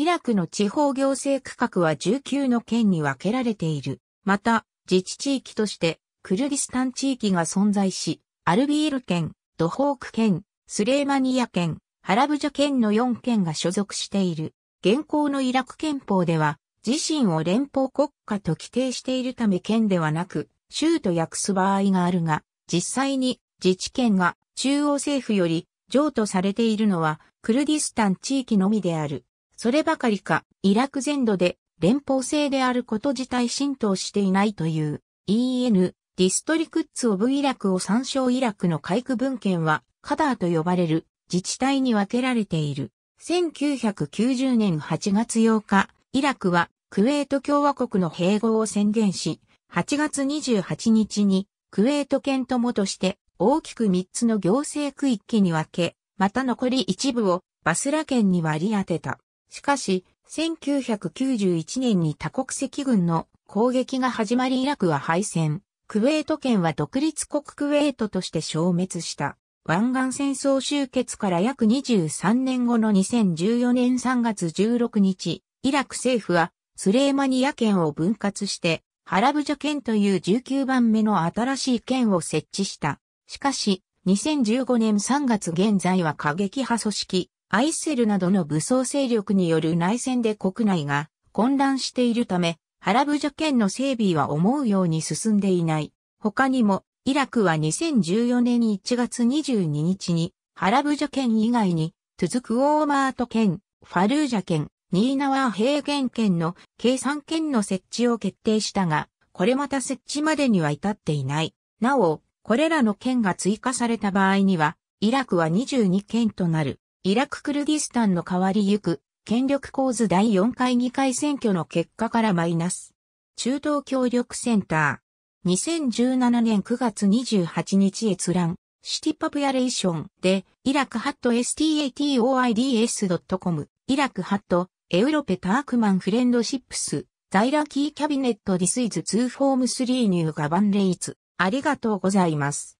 イラクの地方行政区画は19の県に分けられている。また、自治地域として、クルディスタン地域が存在し、アルビール県、ドホーク県、スレーマニア県、ハラブジャ県の4県が所属している。現行のイラク憲法では、自身を連邦国家と規定しているため県ではなく、州と訳す場合があるが、実際に自治権が中央政府より譲渡されているのはクルディスタン地域のみである。そればかりか、イラク全土で連邦制であること自体浸透していないという EN ディストリクッツ・オブ・イラクを参照イラクの海区文献はカダーと呼ばれる自治体に分けられている。1990年8月8日、イラクはクウェート共和国の併合を宣言し、8月28日にクウェート県ともとして大きく3つの行政区域に分け、また残り一部をバスラ県に割り当てた。しかし、1991年に多国籍軍の攻撃が始まりイラクは敗戦。クウェート県は独立国クウェートとして消滅した。湾岸戦争終結から約23年後の2014年3月16日、イラク政府はスレーマニア県を分割して、ハラブジャ県という19番目の新しい県を設置した。しかし、2015年3月現在は過激派組織、アイセルなどの武装勢力による内戦で国内が混乱しているため、ハラブャ権の整備は思うように進んでいない。他にも、イラクは2014年1月22日に、ハラブャ権以外に、続くオーマート県、ファルージャ県、ニーナワー平原県の計3県の設置を決定したが、これまた設置までには至っていない。なお、これらの県が追加された場合には、イラクは22県となる。イラク・クルディスタンの変わりゆく、権力構図第4回議会選挙の結果からマイナス。中東協力センター。2017年9月28日閲覧。シティパブヤレーションで、イラクハット statoids.com、イラクハット、エウロペタークマンフレンドシップス、イラキーキャビネットディスイズ2フォーム3ニューガバンレイツ。ありがとうございます。